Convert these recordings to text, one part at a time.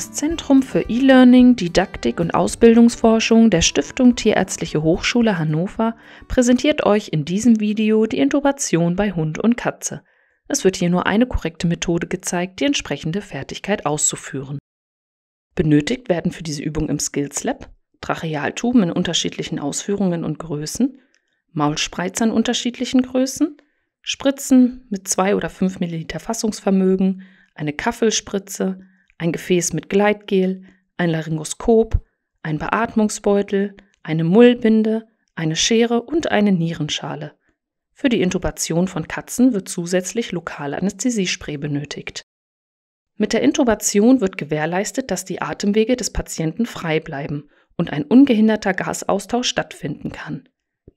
Das Zentrum für E-Learning, Didaktik und Ausbildungsforschung der Stiftung Tierärztliche Hochschule Hannover präsentiert euch in diesem Video die Intubation bei Hund und Katze. Es wird hier nur eine korrekte Methode gezeigt, die entsprechende Fertigkeit auszuführen. Benötigt werden für diese Übung im Skills Lab Trachealtuben in unterschiedlichen Ausführungen und Größen, Maulspreizer in unterschiedlichen Größen, Spritzen mit 2 oder 5 ml Fassungsvermögen, eine Kaffelspritze, ein Gefäß mit Gleitgel, ein Laryngoskop, ein Beatmungsbeutel, eine Mullbinde, eine Schere und eine Nierenschale. Für die Intubation von Katzen wird zusätzlich lokale Anästhesiespray benötigt. Mit der Intubation wird gewährleistet, dass die Atemwege des Patienten frei bleiben und ein ungehinderter Gasaustausch stattfinden kann.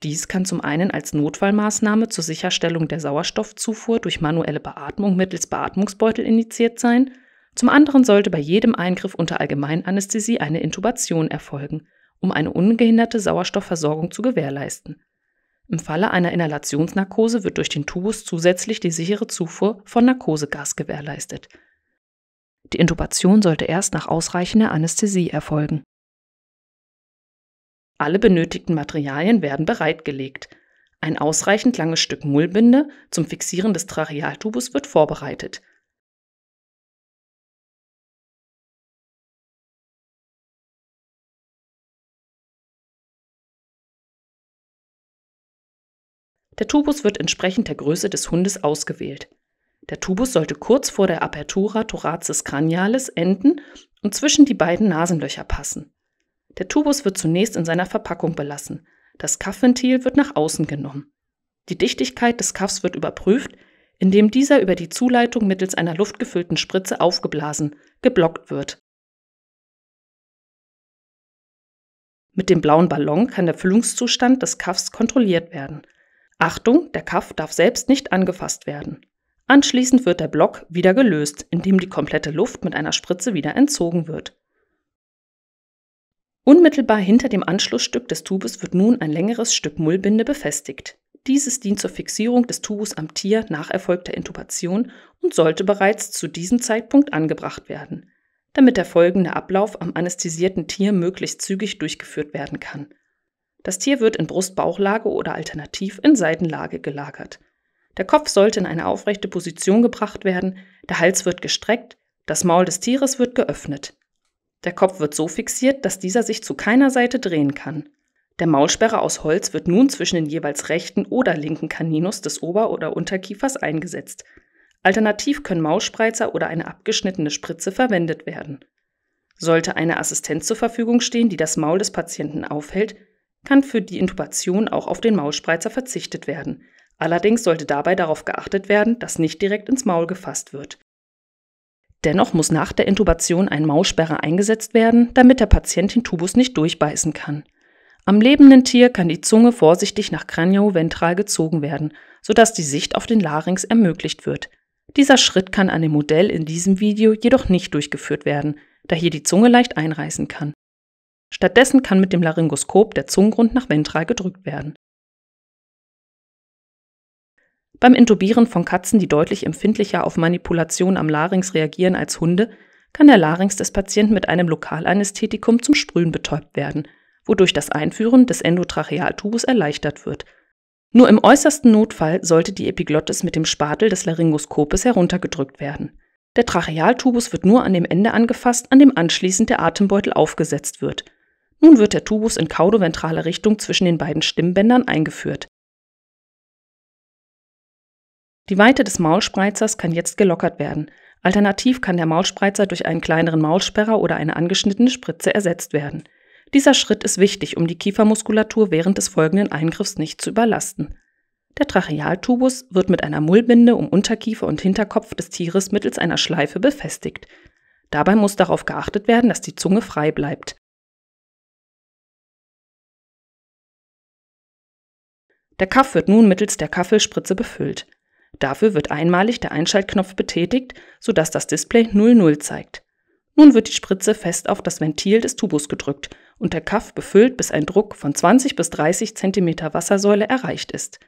Dies kann zum einen als Notfallmaßnahme zur Sicherstellung der Sauerstoffzufuhr durch manuelle Beatmung mittels Beatmungsbeutel initiiert sein zum anderen sollte bei jedem Eingriff unter Allgemeinanästhesie eine Intubation erfolgen, um eine ungehinderte Sauerstoffversorgung zu gewährleisten. Im Falle einer Inhalationsnarkose wird durch den Tubus zusätzlich die sichere Zufuhr von Narkosegas gewährleistet. Die Intubation sollte erst nach ausreichender Anästhesie erfolgen. Alle benötigten Materialien werden bereitgelegt. Ein ausreichend langes Stück Mullbinde zum Fixieren des Trachealtubus wird vorbereitet. Der Tubus wird entsprechend der Größe des Hundes ausgewählt. Der Tubus sollte kurz vor der Apertura thoracis cranialis enden und zwischen die beiden Nasenlöcher passen. Der Tubus wird zunächst in seiner Verpackung belassen. Das Kaffventil wird nach außen genommen. Die Dichtigkeit des Kaffs wird überprüft, indem dieser über die Zuleitung mittels einer luftgefüllten Spritze aufgeblasen, geblockt wird. Mit dem blauen Ballon kann der Füllungszustand des Kaffs kontrolliert werden. Achtung, der Kaff darf selbst nicht angefasst werden. Anschließend wird der Block wieder gelöst, indem die komplette Luft mit einer Spritze wieder entzogen wird. Unmittelbar hinter dem Anschlussstück des Tubes wird nun ein längeres Stück Mullbinde befestigt. Dieses dient zur Fixierung des Tubus am Tier nach erfolgter Intubation und sollte bereits zu diesem Zeitpunkt angebracht werden, damit der folgende Ablauf am anästhesierten Tier möglichst zügig durchgeführt werden kann. Das Tier wird in Brust-Bauchlage oder alternativ in Seitenlage gelagert. Der Kopf sollte in eine aufrechte Position gebracht werden, der Hals wird gestreckt, das Maul des Tieres wird geöffnet. Der Kopf wird so fixiert, dass dieser sich zu keiner Seite drehen kann. Der Maulsperre aus Holz wird nun zwischen den jeweils rechten oder linken Kaninus des Ober- oder Unterkiefers eingesetzt. Alternativ können Maulspreizer oder eine abgeschnittene Spritze verwendet werden. Sollte eine Assistenz zur Verfügung stehen, die das Maul des Patienten aufhält, kann für die Intubation auch auf den Maulspreizer verzichtet werden. Allerdings sollte dabei darauf geachtet werden, dass nicht direkt ins Maul gefasst wird. Dennoch muss nach der Intubation ein Mausperrer eingesetzt werden, damit der Patient den Tubus nicht durchbeißen kann. Am lebenden Tier kann die Zunge vorsichtig nach kranioventral gezogen werden, sodass die Sicht auf den Larynx ermöglicht wird. Dieser Schritt kann an dem Modell in diesem Video jedoch nicht durchgeführt werden, da hier die Zunge leicht einreißen kann. Stattdessen kann mit dem Laryngoskop der Zungengrund nach ventral gedrückt werden. Beim Intubieren von Katzen, die deutlich empfindlicher auf Manipulation am Larynx reagieren als Hunde, kann der Larynx des Patienten mit einem Lokalanästhetikum zum Sprühen betäubt werden, wodurch das Einführen des Endotrachealtubus erleichtert wird. Nur im äußersten Notfall sollte die Epiglottis mit dem Spatel des Laryngoskopes heruntergedrückt werden. Der Trachealtubus wird nur an dem Ende angefasst, an dem anschließend der Atembeutel aufgesetzt wird. Nun wird der Tubus in kaudoventraler Richtung zwischen den beiden Stimmbändern eingeführt. Die Weite des Maulspreizers kann jetzt gelockert werden. Alternativ kann der Maulspreizer durch einen kleineren Maulsperrer oder eine angeschnittene Spritze ersetzt werden. Dieser Schritt ist wichtig, um die Kiefermuskulatur während des folgenden Eingriffs nicht zu überlasten. Der Trachealtubus wird mit einer Mullbinde um Unterkiefer und Hinterkopf des Tieres mittels einer Schleife befestigt. Dabei muss darauf geachtet werden, dass die Zunge frei bleibt. Der Kaff wird nun mittels der Kaffeespritze befüllt. Dafür wird einmalig der Einschaltknopf betätigt, sodass das Display 00 zeigt. Nun wird die Spritze fest auf das Ventil des Tubus gedrückt und der Kaff befüllt, bis ein Druck von 20 bis 30 cm Wassersäule erreicht ist.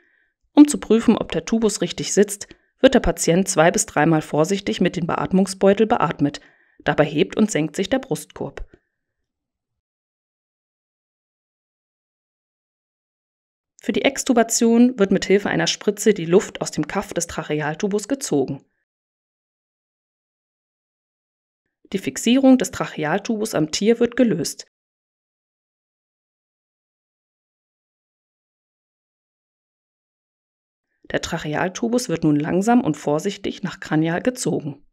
Um zu prüfen, ob der Tubus richtig sitzt, wird der Patient zwei bis dreimal vorsichtig mit dem Beatmungsbeutel beatmet. Dabei hebt und senkt sich der Brustkorb. Für die Extubation wird mit Hilfe einer Spritze die Luft aus dem Kaff des Trachealtubus gezogen. Die Fixierung des Trachealtubus am Tier wird gelöst. Der Trachealtubus wird nun langsam und vorsichtig nach Kranial gezogen.